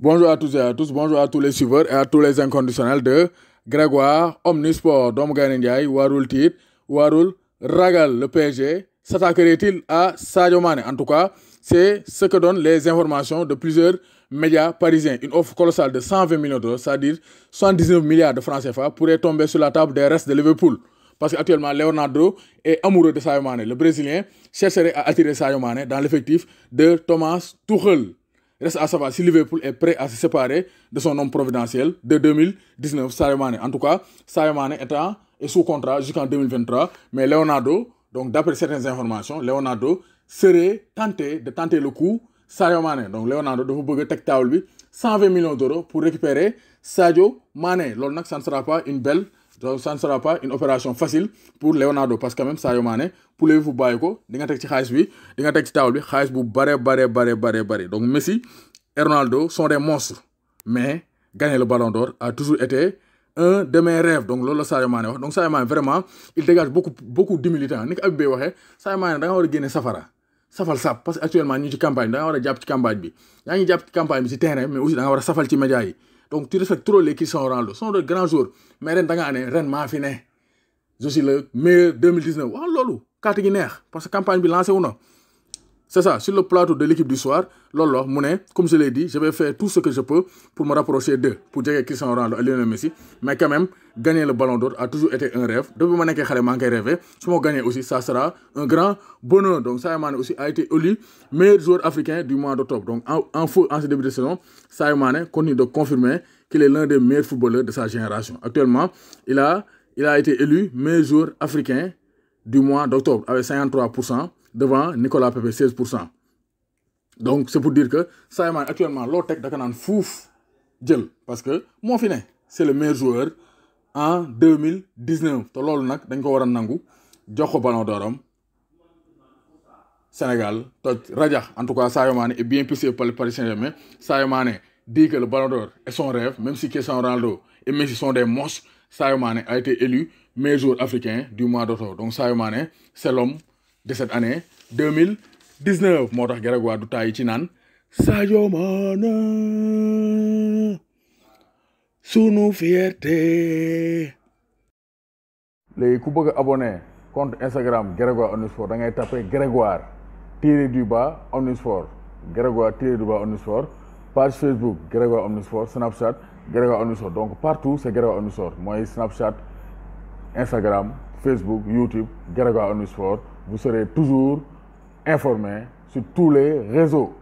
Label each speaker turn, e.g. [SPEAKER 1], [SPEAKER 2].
[SPEAKER 1] Bonjour à tous et à tous, bonjour à tous les suiveurs et à tous les inconditionnels de Grégoire, Omnisport, Dom Ndiaye, Warul Tit, Warul, Ragal, le PSG, s'attaquerait-il à Sadio Mane En tout cas, c'est ce que donnent les informations de plusieurs médias parisiens. Une offre colossale de 120 millions d'euros, c'est-à-dire 119 milliards de francs CFA, pourrait tomber sur la table des restes de Liverpool. Parce qu'actuellement, Leonardo est amoureux de Sadio Mane. Le Brésilien chercherait à attirer Sadio Mane dans l'effectif de Thomas Tuchel. Reste à savoir si Liverpool est prêt à se séparer de son homme providentiel de 2019, Sayo En tout cas, Sayo est sous contrat jusqu'en 2023, mais Leonardo, donc d'après certaines informations, Leonardo serait tenté de tenter le coup Sayo Donc Leonardo de vous, 120 millions d'euros pour récupérer Sadio Mane. ça ne sera pas une belle donc, ça ne sera pas une opération facile pour Leonardo parce que même Sadio Mané poulet vous di nga tek ci xaalis bi di nga tek ci bi bu bare bare bare bare bare donc Messi et Ronaldo sont des monstres mais gagner le Ballon d'Or a toujours été un de mes rêves donc lolo Mané donc Sadio Mané vraiment il dégage beaucoup beaucoup d'humilité ni ko Mané da nga a safara safal sap parce que actuellement ñu ci campagne da nga a ci campagne bi ya ngi japp ci campagne mais aussi da safal donc tu respectes trop les qui sont rendus sont de grands jours ren da ren maa fi ne je suis le meilleur 2019 waaw loolu kàtt gi neex parce que campagne bi lancé wu na C'est ça, sur le plateau de l'équipe du soir, Lolo, comme je l'ai dit, je vais faire tout ce que je peux pour me rapprocher d'eux, pour dire que Ronaldo Lionel Messi. Mais quand même, gagner le ballon d'or a toujours été un rêve. Depuis que je suis rêvé, si je aussi, ça sera un grand bonheur. Donc, Saïmane aussi a été élu meilleur joueur africain du mois d'octobre. Donc, en, en ce début de saison, Saïmane continue de confirmer qu'il est l'un des meilleurs footballeurs de sa génération. Actuellement, il a, il a été élu meilleur joueur africain du mois d'octobre avec 53% devant Nicolas Pepe 16 donc c'est pour dire que Saïman, actuellement l'OTEC, tech daka fouf fouf parce que mon fini c'est le meilleur joueur en 2019. mille dix-neuf te loolu nag ko a nangu jox ko ballon d'or Sénégal toj en tout cas Sadio est bien poussé par le Paris Saint-Germain dit que le ballon d'or est son rêve même si Cristiano Ronaldo et Messi sont des monstres Saïmane a été élu meilleur joueur africain du mois d'octobre donc Saïmane, c'est l'homme de cette année deux mille dix moo tax Grégoire du taay ci naan Sadio Mané sunu fierté. léegi ku bëgg a abonné compte Instagram Grégoire Omnisport da ngay tapé Grégoire tiré du bas Omnisport Grégoire tiré du bas Omnisport page Facebook Grégoire Omnisport Snapchat Grégoire Omnisport donc partout c'est Grégoire Omnisport mooy Snapchat Instagram. Facebook, YouTube, Garaga Sport, vous serez toujours informé sur tous les réseaux.